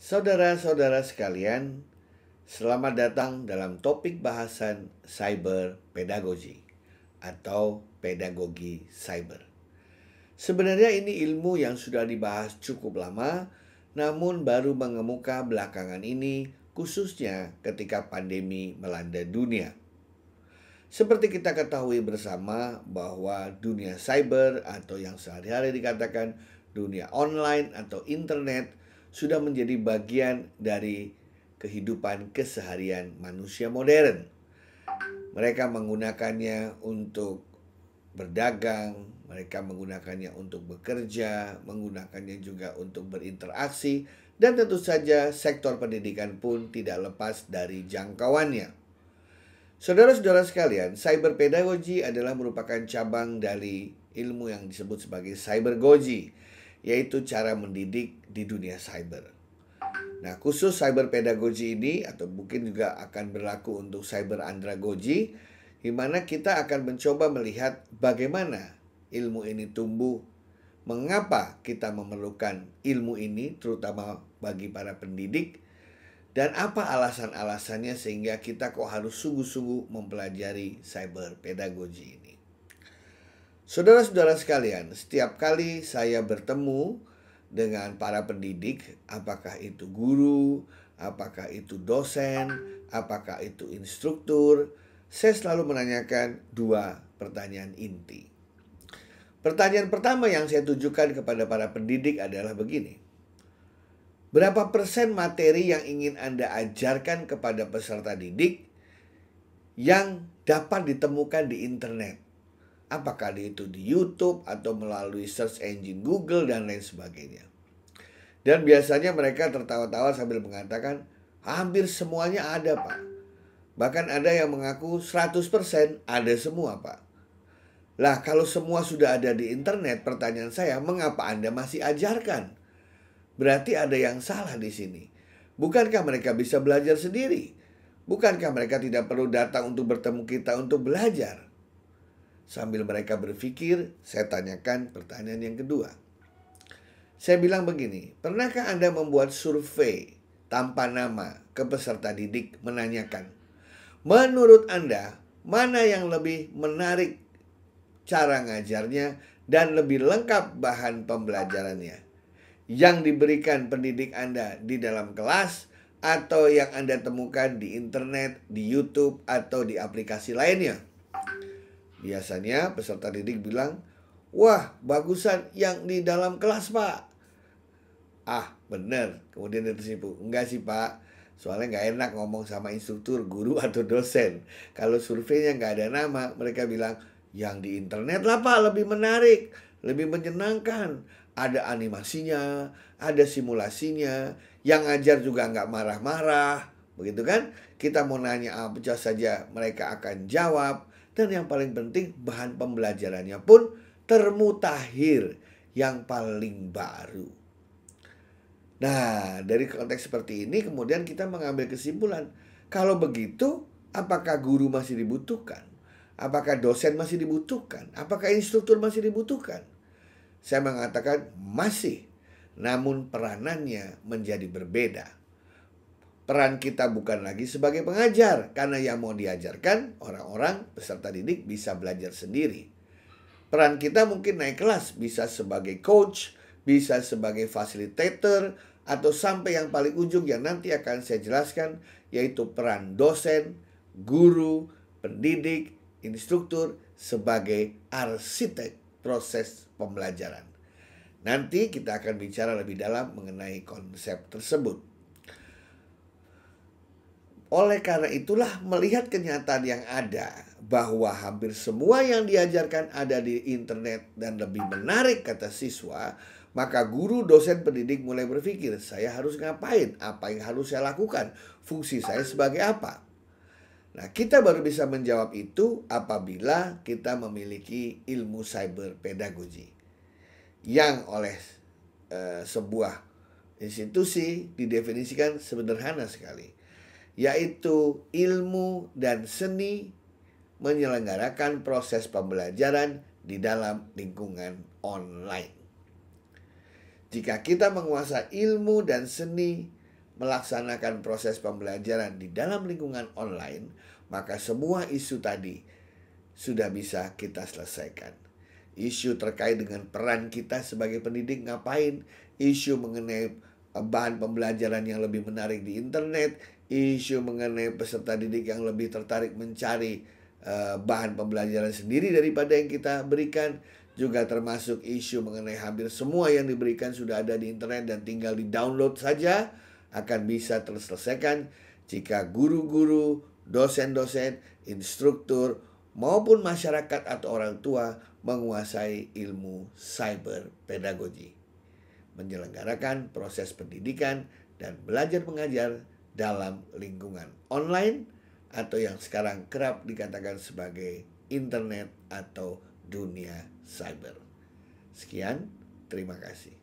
Saudara-saudara sekalian, selamat datang dalam topik bahasan cyber pedagogi atau pedagogi cyber. Sebenarnya ini ilmu yang sudah dibahas cukup lama, namun baru mengemuka belakangan ini, khususnya ketika pandemi melanda dunia. Seperti kita ketahui bersama bahwa dunia cyber atau yang sehari-hari dikatakan dunia online atau internet sudah menjadi bagian dari kehidupan keseharian manusia modern. Mereka menggunakannya untuk berdagang, mereka menggunakannya untuk bekerja, menggunakannya juga untuk berinteraksi, dan tentu saja sektor pendidikan pun tidak lepas dari jangkauannya. Saudara-saudara sekalian, cyber pedagogy adalah merupakan cabang dari ilmu yang disebut sebagai cyber goji yaitu cara mendidik di dunia cyber. Nah, khusus cyber pedagogi ini atau mungkin juga akan berlaku untuk cyber andragogi di mana kita akan mencoba melihat bagaimana ilmu ini tumbuh, mengapa kita memerlukan ilmu ini terutama bagi para pendidik dan apa alasan-alasannya sehingga kita kok harus sungguh-sungguh mempelajari cyber pedagogi ini. Saudara-saudara sekalian, setiap kali saya bertemu dengan para pendidik, apakah itu guru, apakah itu dosen, apakah itu instruktur, saya selalu menanyakan dua pertanyaan inti. Pertanyaan pertama yang saya tujukan kepada para pendidik adalah begini. Berapa persen materi yang ingin Anda ajarkan kepada peserta didik yang dapat ditemukan di internet? apakah itu di YouTube atau melalui search engine Google dan lain sebagainya. Dan biasanya mereka tertawa-tawa sambil mengatakan, hampir semuanya ada Pak. Bahkan ada yang mengaku 100% ada semua Pak. Lah kalau semua sudah ada di internet, pertanyaan saya mengapa Anda masih ajarkan? Berarti ada yang salah di sini. Bukankah mereka bisa belajar sendiri? Bukankah mereka tidak perlu datang untuk bertemu kita untuk belajar? Sambil mereka berpikir, saya tanyakan pertanyaan yang kedua. Saya bilang begini, pernahkah Anda membuat survei tanpa nama ke peserta didik menanyakan, menurut Anda mana yang lebih menarik cara ngajarnya dan lebih lengkap bahan pembelajarannya? Yang diberikan pendidik Anda di dalam kelas atau yang Anda temukan di internet, di YouTube, atau di aplikasi lainnya? Biasanya peserta didik bilang, Wah, bagusan yang di dalam kelas, Pak. Ah, bener. Kemudian dia tersipu. Enggak sih, Pak. Soalnya nggak enak ngomong sama instruktur, guru, atau dosen. Kalau surveinya nggak ada nama, mereka bilang, yang di internet lah, Pak, lebih menarik, lebih menyenangkan. Ada animasinya, ada simulasinya, yang ngajar juga nggak marah-marah. Begitu kan? Kita mau nanya apa saja mereka akan jawab dan yang paling penting bahan pembelajarannya pun termutahir yang paling baru. Nah, dari konteks seperti ini kemudian kita mengambil kesimpulan. Kalau begitu, apakah guru masih dibutuhkan? Apakah dosen masih dibutuhkan? Apakah instruktur masih dibutuhkan? Saya mengatakan masih, namun peranannya menjadi berbeda. Peran kita bukan lagi sebagai pengajar, karena yang mau diajarkan orang-orang peserta didik bisa belajar sendiri. Peran kita mungkin naik kelas, bisa sebagai coach, bisa sebagai fasilitator, atau sampai yang paling ujung yang nanti akan saya jelaskan, yaitu peran dosen, guru, pendidik, instruktur, sebagai arsitek proses pembelajaran. Nanti kita akan bicara lebih dalam mengenai konsep tersebut. Oleh karena itulah melihat kenyataan yang ada bahwa hampir semua yang diajarkan ada di internet dan lebih menarik kata siswa, maka guru dosen pendidik mulai berpikir, saya harus ngapain? Apa yang harus saya lakukan? Fungsi saya sebagai apa? Nah, kita baru bisa menjawab itu apabila kita memiliki ilmu cyber pedagogi yang oleh uh, sebuah institusi didefinisikan sederhana sekali yaitu ilmu dan seni menyelenggarakan proses pembelajaran di dalam lingkungan online. Jika kita menguasai ilmu dan seni melaksanakan proses pembelajaran di dalam lingkungan online, maka semua isu tadi sudah bisa kita selesaikan. Isu terkait dengan peran kita sebagai pendidik ngapain, isu mengenai bahan pembelajaran yang lebih menarik di internet, isu mengenai peserta didik yang lebih tertarik mencari uh, bahan pembelajaran sendiri daripada yang kita berikan juga termasuk isu mengenai hampir semua yang diberikan sudah ada di internet dan tinggal di-download saja akan bisa terselesaikan jika guru-guru, dosen-dosen, instruktur maupun masyarakat atau orang tua menguasai ilmu cyber pedagogi menyelenggarakan proses pendidikan dan belajar mengajar dalam lingkungan online atau yang sekarang kerap dikatakan sebagai internet atau dunia cyber. Sekian, terima kasih.